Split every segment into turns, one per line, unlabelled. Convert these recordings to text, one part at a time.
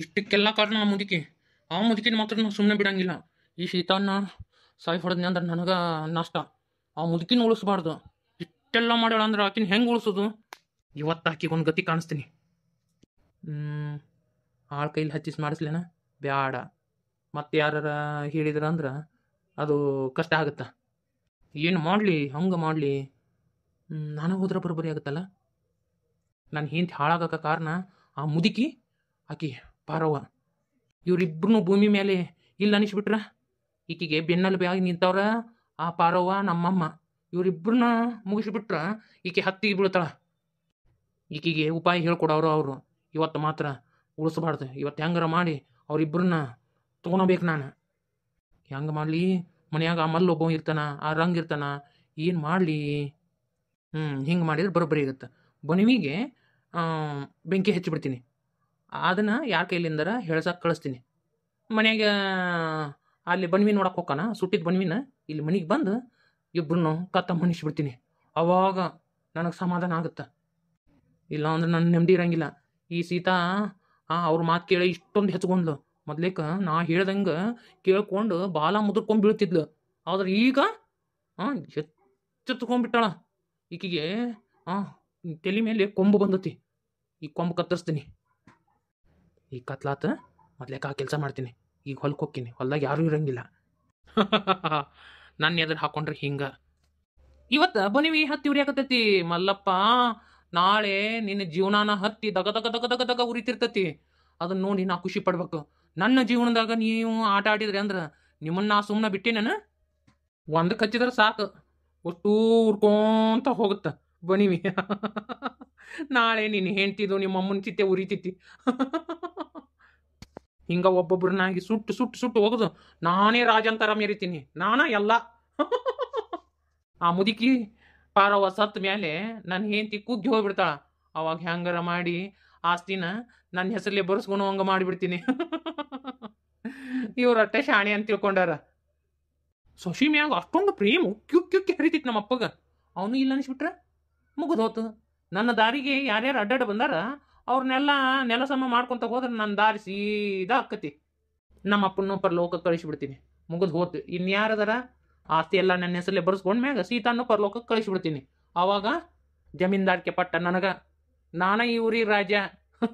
ಇಷ್ಟಕ್ಕೆಲ್ಲ ಕಾರಣ ಆ ಮುದುಕಿ ಆ ಮುದುಕಿನ ಮಾತ್ರ ನಾವು ಸುಮ್ಮನೆ ಬಿಡಂಗಿಲ್ಲ ಈ ಶೀತನ ಸಾಯಿ ಹೊಡೆದ್ನಿ ಅಂದ್ರೆ ನನಗೆ ನಷ್ಟ ಆ ಮುದುಕಿನ ಉಳಿಸ್ಬಾರ್ದು ಇಷ್ಟೆಲ್ಲ ಮಾಡ್ಯಾಳ ಅಂದ್ರೆ ಆಕಿನ ಹೆಂಗೆ ಉಳಿಸೋದು ಇವತ್ತು ಆಕಿಗೆ ಒಂದು ಗತಿ ಕಾಣಿಸ್ತೀನಿ ಆಳು ಕೈಲಿ ಹಚ್ಚಿಸಿ ಮಾಡಿಸ್ಲೇನ ಬ್ಯಾಡ ಮತ್ತೆ ಯಾರ ಹೇಳಿದ್ರ ಅಂದ್ರೆ ಅದು ಕಷ್ಟ ಆಗುತ್ತೆ ಏನು ಮಾಡಲಿ ಹಂಗೆ ಮಾಡಲಿ ನಾನು ಹೋದ್ರೆ ಬರೋಬ್ಬರಿ ಆಗುತ್ತಲ್ಲ ನಾನು ಹಿಂದೆ ಹಾಳಾಗಕ್ಕೆ ಕಾರಣ ಆ ಮುದುಕಿ ಆಕಿ ಪಾರವ್ವ ಇವರಿಬ್ರು ಭೂಮಿ ಮೇಲೆ ಇಲ್ಲಿ ಅನಿಸ್ಬಿಟ್ರ ಈಕಿಗೆ ಬೆನ್ನಲ್ಲಿ ಬೇಗ ನಿಂತವ್ರ ಆ ಪಾರವ್ವ ನಮ್ಮಮ್ಮ ಇವರಿಬ್ರನ್ನ ಮುಗಿಸ್ಬಿಟ್ರ ಈಕೆ ಹತ್ತಿಗೆ ಬೀಳ್ತಾಳ ಈಕಿಗೆ ಉಪಾಯ ಹೇಳ್ಕೊಡೋರು ಅವರು ಇವತ್ತು ಮಾತ್ರ ಉಳಿಸ್ಬಾರ್ದು ಇವತ್ತು ಹೆಂಗಾರ ಮಾಡಿ ಅವರಿಬ್ಬರನ್ನ ತೊಗೊಳಬೇಕು ನಾನು ಹೆಂಗೆ ಮಾಡಲಿ ಮನೆಯಾಗ ಆ ಒಬ್ಬ ಇರ್ತಾನ ಆ ರಂಗ್ ಇರ್ತಾನ ಏನು ಮಾಡಲಿ ಹ್ಞೂ ಹಿಂಗೆ ಮಾಡಿದ್ರೆ ಬರೋಬ್ಬರಿ ಇರುತ್ತೆ ಬನವಿಗೆ ಬೆಂಕಿ ಹಚ್ಚಿಬಿಡ್ತೀನಿ ಅದನ್ನು ಯಾರ ಕೈಲಿಂದರ ಹೇಳ್ಸಕ್ಕೆ ಕಳಿಸ್ತೀನಿ ಮನೆಯಾಗ ಅಲ್ಲಿ ಬನ್ವಿ ನೋಡಕ್ಕೆ ಹೋಗೋಣ ಸುಟ್ಟಿದ ಬನ್ವಿನ ಇಲ್ಲಿ ಮನೆಗೆ ಬಂದು ಇಬ್ಬರನ್ನು ಕತ್ತ ಮಣಿಸ್ಬಿಡ್ತೀನಿ ಅವಾಗ ನನಗೆ ಸಮಾಧಾನ ಆಗುತ್ತೆ ಇಲ್ಲ ಅಂದ್ರೆ ನನ್ನ ನೆಮ್ಮದಿ ಇರಂಗಿಲ್ಲ ಈ ಸೀತಾ ಅವ್ರ ಮಾತು ಕೇಳಿ ಇಷ್ಟೊಂದು ಹೆಚ್ಕೊಂಡ್ಲು ಮೊದಲೇಕೆ ನಾ ಹೇಳ್ದಂಗೆ ಕೇಳ್ಕೊಂಡು ಬಾಲ ಮುದ್ರಕೊಂಡು ಬೀಳ್ತಿದ್ಲು ಆದ್ರೆ ಈಗ ಹಾಂ ಹೆಚ್ಚೆತ್ಕೊಂಡ್ಬಿಟ್ಟಾಳ ಈಕಿಗೆ ಹಾಂ ತಲೆ ಮೇಲೆ ಕೊಂಬು ಬಂದತಿ ಈ ಕೊಂಬು ಕತ್ತರಿಸ್ತೀನಿ ಈಗ ಕತ್ಲಾತ ಮೊದ್ಲೇಕ ಆ ಕೆಲಸ ಮಾಡ್ತೀನಿ ಈಗ ಹೊಲಕ್ಕೆ ಹೋಗ್ತೀನಿ ಹೊಲ್ದಾಗ ಯಾರೂ ಇರಂಗಿಲ್ಲ ನನ್ನ ಎದುರು ಹಾಕೊಂಡ್ರೆ ಹಿಂಗ ಇವತ್ತು ಬನಿವಿ ಹತ್ತಿ ಉರಿಯಾಕತ್ತೈತಿ ಮಲ್ಲಪ್ಪ ನಾಳೆ ನಿನ್ನ ಜೀವನಾನ ಹತ್ತಿ ದಗ ದಗ ದಗ ದಗ ದಗ ಉರಿತಿರ್ತೈತಿ ಅದನ್ನ ನೋಡಿ ನಾ ಖುಷಿ ಪಡ್ಬೇಕು ನನ್ನ ಜೀವನದಾಗ ನೀವು ಆಟ ಆಡಿದ್ರಿ ಅಂದ್ರೆ ನಿಮ್ಮನ್ನ ಆ ಸುಮ್ಮನೆ ಬಿಟ್ಟೆ ನಾನು ಒಂದು ಹಚ್ಚಿದ್ರೆ ಸಾಕು ಒಟ್ಟು ಉರ್ಕೊಂತ ಹೋಗುತ್ತ ಬನಿವಿ ನಾಳೆ ನೀನು ಹೆಂಡ್ತಿದ್ದು ನಿಮ್ಮ ಅಮ್ಮನ ಚಿತ್ತೆ ಉರಿತಿತ್ತಿ ಹಿಂಗ ಒಬ್ಬೊಬ್ಬರನ್ನಾಗಿ ಸುಟ್ಟು ಸುಟ್ಟು ಸುಟ್ಟು ಹೋಗುದು ನಾನೇ ರಾಜಂತರ ಮೇರಿತೀನಿ ನಾನ ಎಲ್ಲ ಆ ಮುದುಕಿ ಪಾರವ್ವ ಸತ್ ಮೇಲೆ ನನ್ನ ಹೆಂಡತಿ ಕುಗ್ಗಿ ಹೋಗ್ಬಿಡ್ತಾಳ ಅವಾಗ ಹೆಂಗಾರ ಮಾಡಿ ಆಸ್ತಿನ ನನ್ನ ಹೆಸರಲ್ಲಿ ಬರ್ಸ್ಕೊಂಡು ಹಂಗ ಮಾಡಿಬಿಡ್ತೀನಿ ಇವ್ರ ಅಟ್ಟೆ ಶಾಣಿ ಅಂತ ತಿಳ್ಕೊಂಡಾರ ಸೊಶಿ ಮ್ಯಾಗ ಅಷ್ಟೊಂದು ಪ್ರೇಮ ಕ್ಯು ಉಕ್ಕಿ ಹರಿತಿತ್ತು ನಮ್ಮ ಅವನು ಇಲ್ಲ ಅನಿಸ್ಬಿಟ್ರೆ ಮುಗಿದೋತು ನನ್ನ ದಾರಿಗೆ ಯಾರ್ಯಾರು ಅಡ್ಡಾಡ ಬಂದಾರ ಅವ್ರನ್ನೆಲ್ಲ ನೆಲಸಮ ಮಾಡ್ಕೊತ ಹೋದ್ರೆ ನನ್ನ ದಾರಿ ಸೀದಾ ಆಕತಿ ನಮ್ಮ ಅಪ್ಪನೂ ಪರಲೋಕಕ್ಕೆ ಕಳಿಸಿಬಿಡ್ತೀನಿ ಮುಗಿದು ಹೋತು ಇನ್ಯಾರದಾರ ಆಸ್ತಿ ಎಲ್ಲ ನನ್ನ ಹೆಸರಲ್ಲೇ ಬರ್ಸ್ಕೊಂಡ್ ಮ್ಯಾಗ ಸೀತಾನು ಪರಲೋಕಕ್ಕೆ ಕಳಿಸ್ಬಿಡ್ತೀನಿ ಆವಾಗ ಜಮೀನ್ದಾರಿಕೆ ಪಟ್ಟ ನನಗೆ ನಾನ ಈ ಊರಿ ರಾಜ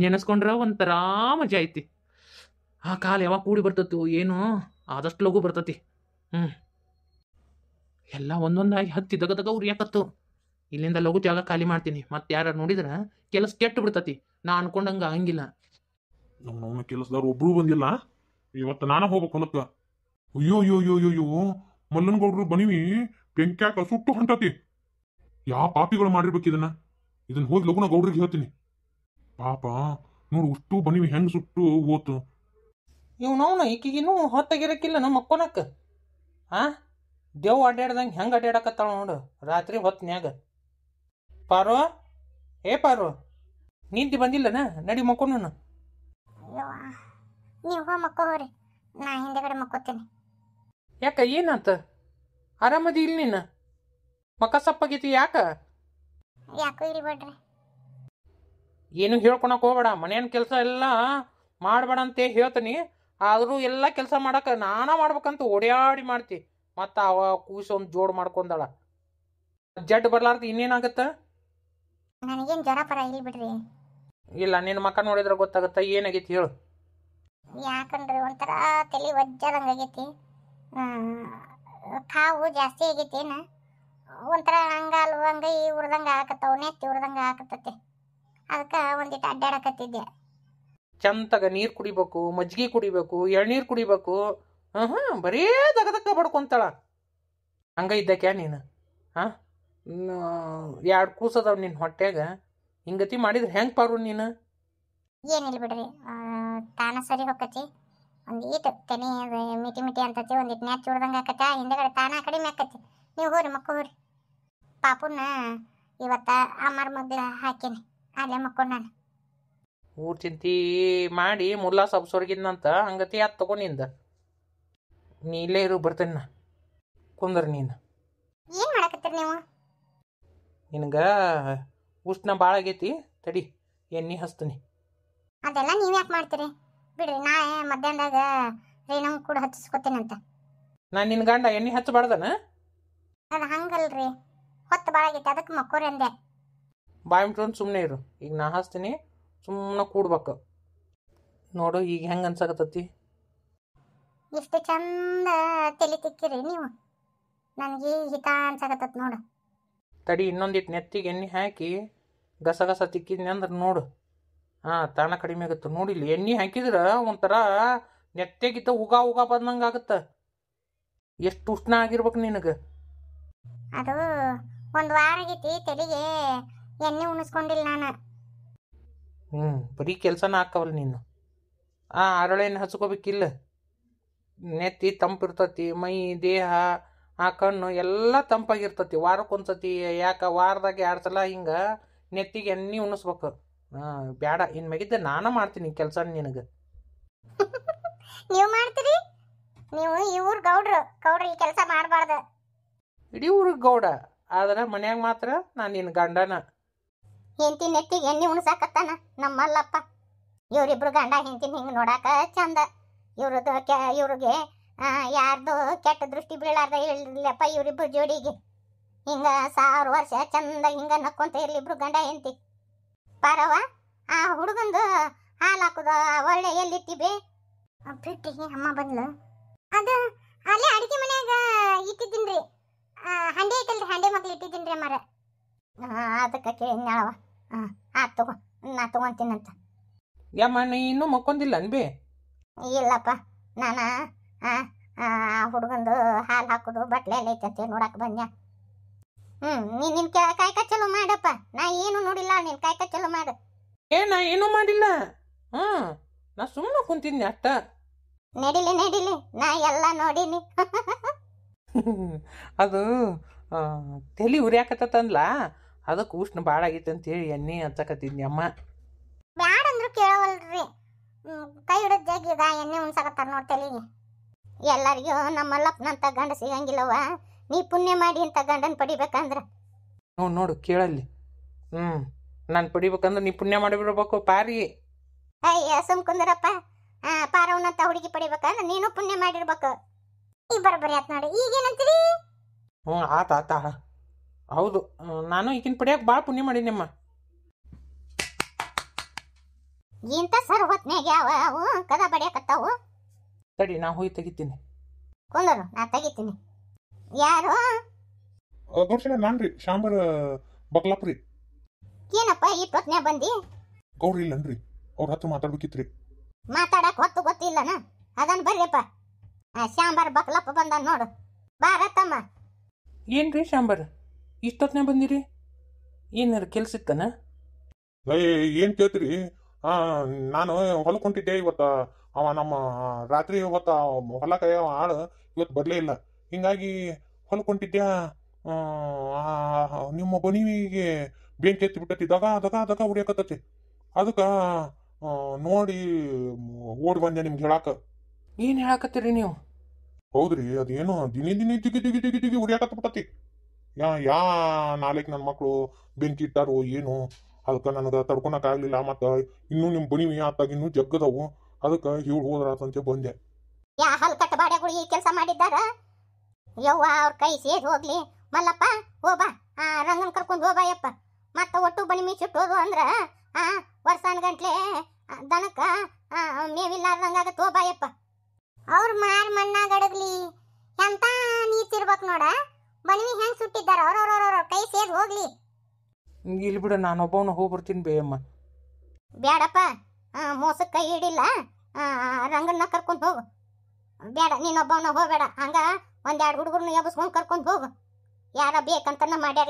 ನೆನೆಸ್ಕೊಂಡ್ರೆ ಒಂಥರ ಮಜಾ ಐತಿ ಆ ಕಾಲ ಯಾವಾಗ ಕೂಡಿ ಬರ್ತತ್ತು ಏನು ಆದಷ್ಟು ಲಘು ಬರ್ತತಿ ಹ್ಞೂ ಎಲ್ಲ ಒಂದೊಂದಾಗಿ ಹತ್ತಿ ದಗ ದಗ ಉರಿಯಾಕತ್ತು ಇಲ್ಲಿಂದ ಲಘು ಜಾಗ ಖಾಲಿ ಮಾಡ್ತೀನಿ ಮತ್ ಯಾರು ನೋಡಿದ್ರೆ ಕೆಲಸ ಕೆಟ್ಟು ಬಿಡ್ತತಿ ನಾ ಅನ್ಕೊಂಡಂಗ ಹಂಗಿಲ್ಲ
ನಮ್ಮ ನಮ್ಮ ಕೆಲಸದವ್ರು ಒಬ್ರು ಬಂದಿಲ್ಲ ಇವತ್ತು ನಾನು ಹೋಗ್ಬೇಕು ಹೊಲಕ್ಕ ಅಯ್ಯೋ ಅಯ್ಯೋ ಅಯ್ಯೋ ಅಯ್ಯೋ ಗೌಡ್ರು ಬನಿವಿ ಪೆಂಕ್ಯಾಕ ಸುಟ್ಟು ಹೊಂಟತಿ ಯಾವ ಪಾಪಿಗಳು ಮಾಡಿರ್ಬೇಕು ಇದನ್ನ ಇದನ್ನ ಹೋಗಿ ಲಘುನ ಗೌಡ್ರಿಗೆ ಹೇಳ್ತೀನಿ ಪಾಪ ನೋಡು ಉಷ್ಟು ಬನಿವಿ ಹೆಂಗ್ ಸುಟ್ಟು ಹೋತು
ಇವನವನ ಈಕಿಗಿನ್ನೂ ಹೊತ್ತಾಗಿರಕ್ಕಿಲ್ಲ ನಮ್ಮ ಮಕ್ಕೊನಕ್ಕ ಆ ದೇವ್ ಅಡ್ಡಾಡ್ದಂಗೆ ಹೆಂಗೆ ಅಡ್ಡಾಡಕತ್ತಾಳ ನೋಡು ರಾತ್ರಿ ಹೊತ್ತನ್ಯಾಗ ಪಾರೋ ಏ ಪಾರೋ ನಿಂತಿ ಬಂದಿಲ್ಲನ ನಡಿ ಮಕ್ಕೊಂಡು ಮಕ್ಕೋ ಯಾಕ ಏನಂತ ಆರಾಮದಿ ಇಲ್ಲಿ ನೀನ ಮಕ್ಕ ಸಪ್ಪಾಗಿತ್ತು ಯಾಕ ಯಾಕೋ ಏನು ಹೇಳ್ಕೊಳಕ್ ಹೋಗಬೇಡ ಮನೆಯನ್ ಕೆಲಸ ಎಲ್ಲ ಮಾಡ್ಬೇಡ ಅಂತ ಹೇಳ್ತೀನಿ ಆದರೂ ಎಲ್ಲ ಕೆಲಸ ಮಾಡಕ ನಾನಾ ಮಾಡ್ಬೇಕಂತ ಓಡ್ಯಾಡಿ ಮಾಡ್ತಿ ಮತ್ತು ಅವ ಕೂಸೊಂದು ಜೋಡ್ ಮಾಡ್ಕೊಂಡಾಳ ಜಡ್ ಬರ್ಲಾರ್ದು ಇನ್ನೇನಾಗತ್ತ ನನಗೇನು
ಜ್ವರ ಪರ ಇಲ್ಲಿ ಬಿಡ್ರಿ
ಇಲ್ಲ ನಿನ್ನ ಮಕ್ಕ ನೋಡಿದ್ರೆ ಗೊತ್ತಾಗುತ್ತೆ ಏನಾಗೈತಿ ಹೇಳು
ಯಾಕಂದ್ರೆ ಒಂಥರ ತಲೆ ವಜ್ಜದಂಗೆ ಆಗೈತಿ ಕಾವು ಜಾಸ್ತಿ ಆಗೈತೇನು ಒಂಥರ ಹಂಗ ಅಲ್ವಂಗ ಈ ಉರ್ದಂಗೆ ಆಕತ್ತವು ನೆತ್ತಿ ಉರ್ದಂಗೆ ಆಕತ್ತತೆ
ಅದಕ್ಕೆ ಒಂದಿಟ್ಟು ಅಡ್ಡಾಡಕತ್ತಿದ್ದೆ ಚಂತಗ ನೀರು ಕುಡಿಬೇಕು ಮಜ್ಜಿಗೆ ಕುಡಿಬೇಕು ಎಳ್ನೀರು ಕುಡಿಬೇಕು ಹಾಂ ಹಾಂ ಬರೀ ದಗದಕ್ಕ ಬಡ್ಕೊಂತಾಳ ಹಂಗ ಇದ್ದಕ್ಯಾ ನೀನು ಹಾಂ ಎರಡು ಕೂಸದವ್ ನಿನ್ನ ಹೊಟ್ಟೆಗ ಹಿಂಗತಿ ಮಾಡಿದ್ರೆ ಹೆಂಗ್ ಪಾರು ನೀನು
ಏನಿಲ್ಲ ಬಿಡ್ರಿ ತಾನ ಸರಿ ಹೋಗತಿ ಒಂದು ಈಟು ತೆನಿ ಮಿಟಿ ಮಿಟಿ ಅಂತತಿ ಒಂದು ಇಟ್ಟು ನ್ಯಾಚ್ ಚೂಡ್ದಂಗೆ ಆಕತ್ತ ಹಿಂದೆಗಡೆ ತಾನ ಆ ಕಡೆ ನೀವು ಹೋರಿ ಮಕ್ಕ ಹೋರಿ ಪಾಪುನ ಇವತ್ತ ಅಮ್ಮರ ಮಗ್ಲ ಹಾಕೀನಿ ಅಲ್ಲೇ ಮಕ್ಕೊಂಡು ನಾನು
ಊರ್ ಚಿಂತಿ ಮಾಡಿ ಮುಲ್ಲಾ ಸಬ್ಸೋರ್ಗಿದ್ನಂತ ಹಂಗತಿ ಯಾತ್ ತಗೊಂಡಿಂದ ನೀ ಇಲ್ಲೇ ಇರು ಬರ್ತೀನಿ ನಾ ಕುಂದ್ರ ನೀನು ಏನು ಮಾಡಕತ್ತೀರಿ ನೀವು ನಿನಗೆ ಉಷ್ಣ ಭಾಳ ಆಗೈತಿ ತಡಿ ಎಣ್ಣೆ ಹಚ್ತೀನಿ
ಅದೆಲ್ಲ ನೀವು ಯಾಕೆ ಮಾಡ್ತೀರಿ ಬಿಡ್ರಿ ನಾಳೆ ಮಧ್ಯಾಹ್ನದಾಗ ರೇಣು ಕೂಡ ಹಚ್ಚಿಸ್ಕೊತೀನಂತ
ನಾ ನಿನ್ನ ಗಂಡ ಎಣ್ಣೆ ಹಚ್ಚಬಾರ್ದನ
ಅದು ಹಂಗಲ್ರಿ ಹೊತ್ತು ಭಾಳ ಆಗೈತಿ ಅದಕ್ಕೆ ಮಕ್ಕೋರಿ ಅಂದೆ
ಬಾಯಿ ಸುಮ್ಮನೆ ಇರು ಈಗ ನಾ ಹಚ್ತೀನಿ ಸುಮ್ಮನೆ ಕೂಡ್ಬೇಕು ನೋಡು ಈಗ ಹೆಂಗೆ ಅನ್ಸಕತ್ತತಿ
ಎಷ್ಟು ಚಂದ ತಲೆ ತಿಕ್ಕಿರಿ ನೀವು ನನಗೆ ಹಿತ ಅನ್ಸಕತ್ತತ್ ನೋಡು
ತಡಿ ಇನ್ನೊಂದಿಟ್ಟು ನೆತ್ತಿಗೆ ಎಣ್ಣೆ ಹಾಕಿ ಗಸಗಸ ಅಂದ್ರೆ ನೋಡು ಹಾಂ ತಾಣ ಕಡಿಮೆ ಆಗುತ್ತೆ ನೋಡಿಲ್ಲ ಎಣ್ಣೆ ಹಾಕಿದ್ರೆ ಒಂಥರ ನೆತ್ತೆಗಿತ್ತ ಉಗ ಉಗ ಬಂದಂಗೆ ಆಗುತ್ತೆ ಎಷ್ಟು ಉಷ್ಣ ಆಗಿರ್ಬೇಕು ನಿನಗೆ
ಅದು ಒಂದು ವಾರ ಆಗೈತಿ ತಲೆಗೆ ಎಣ್ಣೆ ಉಣಿಸ್ಕೊಂಡಿಲ್ಲ
ನಾನು ಹ್ಞೂ ಬರೀ ಕೆಲಸನ ಹಾಕವಲ್ಲ ನೀನು ಆ ಅರಳೆಣ್ಣೆ ಹಚ್ಕೋಬೇಕಿಲ್ಲ ನೆತ್ತಿ ತಂಪಿರ್ತತಿ ಮೈ ದೇಹ ಆ ಕಣ್ಣು ಎಲ್ಲ ತಂಪಾಗಿರ್ತತಿ ವಾರಕ್ಕೊಂದ್ಸತಿ ಯಾಕೆ ವಾರದಾಗ ಎರಡು ಸಲ ಹಿಂಗೆ ನೆತ್ತಿಗೆ ಎಣ್ಣೆ ಉಣಿಸ್ಬೇಕು ಬೇಡ ಇನ್ನು ಮ್ಯಾಗಿದ್ದೆ ನಾನು ಮಾಡ್ತೀನಿ ಕೆಲಸ ನಿನಗೆ
ನೀವು ಮಾಡ್ತೀರಿ ನೀವು ಈ ಗೌಡ್ರು ಗೌಡ್ರು ಈ ಕೆಲಸ ಮಾಡಬಾರ್ದು
ಇಡೀ ಊರು ಗೌಡ ಆದ್ರೆ ಮನ್ಯಾಗ ಮಾತ್ರ ನಾನು ನಿನ್ನ ಗಂಡನ
ಹೆಂಡತಿ ನೆತ್ತಿಗೆ ಎಣ್ಣೆ ಉಣಿಸಾಕತ್ತಾನ ನಮ್ಮಲ್ಲಪ್ಪ ಇವರಿಬ್ರು ಗಂಡ ಹೆಂಡತಿನ ಹಿಂಗೆ ನೋಡಾಕ ಚಂದ ಇವ್ರದ್ದು ಇವ್ರಿಗೆ ಯಾರ್ದು ಕೆಟ್ಟ ದೃಷ್ಟಿ ಬೀಳಾರ್ದ ಹೇಳಿಲ್ಲಪ್ಪ ಇವರಿಬ್ರು ಜೋಡಿಗೆ ಹಿಂಗ ಸಾವಿರ ವರ್ಷ ಚಂದ ಹಿಂಗ ನಕ್ಕೊಂತ ಇರ್ಲಿಬ್ರು ಗಂಡ ಹೆಂಡತಿ ಪಾರವ್ವ ಆ ಹುಡುಗಂದು ಹಾಲು ಹಾಕುದ ಒಳ್ಳೆ ಎಲ್ಲಿಟ್ಟಿವಿ ಬಿಟ್ಟಿಗೆ ಅಮ್ಮ ಬಂದ್ಲು ಅದು ಅಲ್ಲೇ ಅಡಿಗೆ ಮನ್ಯಾಗ ಇಟ್ಟಿದ್ದೀನಿ ಹಂಡೆ ಐತಲ್ರಿ ಹಂಡೆ ಮಕ್ಳು ಇಟ್ಟಿದ್ದೀನಿ ಮರ ಅದಕ್ಕೆ ಕೇಳಿದ್ನಳವ ಹಾಂ ತಗೋ ನಾ ತಗೊಂತೀನಂತ ಯಮ್ಮ ಇನ್ನೂ ಮಕ್ಕೊಂದಿಲ್ಲ ಅನ್ಬಿ ಇಲ್ಲಪ್ಪ ನಾನು ಹುಡುಗಂದು ಹಾಲು ಹಾಕೋದು ಬಟ್ಲೆ ಎಲ್ಲ ಐತಂತೆ ನೋಡಕ್ ಬಂದ್ಯಾ ಹ್ಞೂ ನೀ ನಿನ್ನ ಕಾಯ್ಕ ಚಲೋ ಮಾಡಪ್ಪ ನಾ ಏನು ನೋಡಿಲ್ಲ ನಿನ್ ಕಾಯ್ಕ ಚಲೋ ಮಾಡು ಏ ನಾ ಮಾಡಿಲ್ಲ ಹಾ ನಾ ಸುಮ್ಮನೆ ಕುಂತಿದ್ನಿ ಅಷ್ಟ ನಡಿಲಿ ನಡಿಲಿ ನಾ ಎಲ್ಲ ನೋಡಿನಿ
ಅದು ತಲೆ ಉರಿಯಾಕತ್ತಂದ್ಲ ಅದಕ್ಕೆ ಉಷ್ಣ ಭಾಳ ಅಂತ ಅಂತೇಳಿ ಎಣ್ಣೆ ಹಚ್ಚಕತ್ತಿದ್ನಿ ಅಮ್ಮ
ಬ್ಯಾಡ ಅಂದ್ರು ಕೇಳವಲ್ರಿ ಕೈ ಹಿಡಿದ ಜಗ್ಗಿದ ಎಣ್ಣೆ ಉಣ್ಸಕತ್ತಾರ ನೋಡ್ತಲಿ ಎಲ್ಲರಿಗೂ ನಮ್ಮ ಅಲ್ಲಪ್ಪನಂತ ಗಂಡ ಸಿಗಂಗಿಲ್ಲವ್ವ ನೀ ಪುಣ್ಯ ಮಾಡಿ ಅಂತ ಗಂಡನ ಪಡಿಬೇಕಂದ್ರ
ಹ್ಞೂ ನೋಡು ಕೇಳಲ್ಲಿ ಹ್ಞೂ ನಾನು ಪಡಿಬೇಕಂದ್ರೆ ನೀ ಪುಣ್ಯ ಮಾಡಿಬಿಡ್ಬೇಕು ಪಾರಿ
ಅಯ್ಯ ಸುಮ್ ಕುಂದ್ರಪ್ಪ ಪಾರವನಂತ ಹುಡುಗಿ ಪಡಿಬೇಕಂದ್ರೆ ನೀನು ಪುಣ್ಯ ಮಾಡಿರ್ಬೇಕು ಈ ಬರೋಬ್ಬರಿ ಆತ್ ನೋಡಿ ಈಗೇನಂತೀರಿ
ಹ್ಞೂ ಆತ ಆತ ಹೌದು ನಾನು ಈಗಿನ ಪಡಿಯಕ್ಕೆ ಭಾಳ ಪುಣ್ಯ ನಿಮ್ಮ
ಇಂಥ ಸರ್ ಹೊತ್ನ್ಯಾಗ ಯಾವ ಅವು ಕದ ಪಡಿಯಕತ್ತಾವು ತಡಿ ನಾ ಹೋಗಿ ತೆಗಿತೀನಿ ಕುಂದರು ನಾ ತೆಗಿತೀನಿ ಯಾರು
ಗೌಡ್ಸಣ್ಣ ನಾನ್ರಿ ಶಾಂಬರ್ ಬಕ್ಲಾಪ್ರಿ
ಏನಪ್ಪ ಈ ಪ್ರಶ್ನೆ ಬಂದಿ
ಗೌಡ್ರಿ ಇಲ್ಲನ್ರಿ ಅವ್ರ ಹತ್ತು ಮಾತಾಡ್ಬೇಕಿತ್ರಿ
ಮಾತಾಡಕ್ ಹೊತ್ತು ಗೊತ್ತಿಲ್ಲನ ಅದನ್ ಬರ್ರಿಪ್ಪ ಆ ಶಾಂಬರ್ ಬಕ್ಲಪ್ಪ ಬಂದ ನೋಡು ಬಾರ ತಮ್ಮ
ಏನ್ರಿ ಶಾಂಬರ್ ಇಷ್ಟೊತ್ತನೇ ಬಂದಿರಿ ಏನಾರ ಕೆಲಸ ಇತ್ತನ
ಏನ್ ಕೇಳ್ತೀರಿ ನಾನು ಹೊಲಕ್ಕೆ ಹೊಂಟಿದ್ದೆ ಇವತ್ತ ಅವ ನಮ್ಮ ರಾತ್ರಿ ಹೊತ್ತ ಹೊಲ ಕೈ ಆಳು ಇವತ್ತು ಬರಲೇ ಇಲ್ಲ ಹಿಂಗಾಗಿ ಹೊಲ್ಕೊಂಡಿದ್ದ್ಯಾ ನಿಮ್ಮ ಬನಿವಿಗೆ ಬೆಂಕಿ ಎತ್ತಿ ಬಿಟ್ಟತಿ ದಗ ದಗ ದಗ ಹೊಡಿಯಕತ್ತತಿ ಅದಕ್ಕೆ ನೋಡಿ ಓಡಿ ಬಂದೆ ನಿಮ್ಗೆ ಹೇಳಾಕ
ಏನು ಹೇಳಾಕತ್ತೀರಿ ನೀವು
ಹೌದ್ರಿ ಅದೇನು ದಿನೇ ದಿನ ದಿಗಿ ದಿಗಿ ದಿಗಿ ಬಿಟ್ಟತಿ ಯಾ ಯಾ ನಾಲ್ಕು ನನ್ನ ಮಕ್ಕಳು ಬೆಂಕಿ ಇಟ್ಟಾರೋ ಏನು ಅದಕ್ಕೆ ನನಗೆ ತಡ್ಕೊಳಕ್ ಆಗ್ಲಿಲ್ಲ ಮತ್ತೆ ಇನ್ನೂ ನಿಮ್ಮ ಬನಿವಿ ಆತಾಗ ಇನ್ನೂ ಜಗ್ಗದವು ಅದಕ್ಕೆ ಇವಳು ಹೋದ್ರಂತೆ ಬಂದೆ
ಯಾ ಹಲ್ಕಟ್ಟ ಬಾಡೆಗಳು ಈ ಕೆಲಸ ಮಾಡಿದ್ದಾರ ಯವ್ವ ಅವ್ರ ಕೈ ಸೇದ್ ಹೋಗ್ಲಿ ಮಲ್ಲಪ್ಪ ಹೋಬಾ ಆ ರಂಗನ್ ಕರ್ಕೊಂಡು ಯಪ್ಪ ಮತ್ತೆ ಒಟ್ಟು ಬಣಿ ಮೀ ಚುಟ್ಟೋದು ಅಂದ್ರ ಆ ವರ್ಷಾನ್ ಗಂಟ್ಲೆ ದನಕ್ಕ ಮೇವಿಲ್ಲಾರ್ದಂಗಾಗತ್ತೆ ಹೋಬಾಯಪ್ಪ ಅವ್ರ ಮಾರ್ ಮಣ್ಣಾಗಡಗ್ಲಿ ಎಂತ ನೀತಿರ್ಬೇಕು ನೋಡ ಮೀ ಹೆಂಗ್ ಸುಟ್ಟಿದ್ದಾರೆ ಅವ್ರ ಕೈ ಸೇದ್ ಹೋಗ್ಲಿ
ಇಲ್ಲಿ ಬಿಡ ಹೋಗಿ ಹೋಗ್ಬರ್ತೀನಿ ಬೇಯಮ್ಮ
ಬೇಡಪ್ಪ ಮೋಸಕ್ಕೆ ಕೈ ಹಿಡಿಲ್ಲ ರಂಗನ್ನ ಕರ್ಕೊಂಡು ಹೋಗು ಬೇಡ ನೀನೊಬ್ಬವನ್ನ ಹೋಗಬೇಡ ಹಂಗ ಒಂದೆರಡು ಹುಡುಗರನ್ನ ಎಬ್ಬಿಸ್ಕೊಂಡು ಕರ್ಕೊಂಡು ಹೋಗು ಯಾರ ಬೇಕಂತ ಮಾಡ್ಯಾರ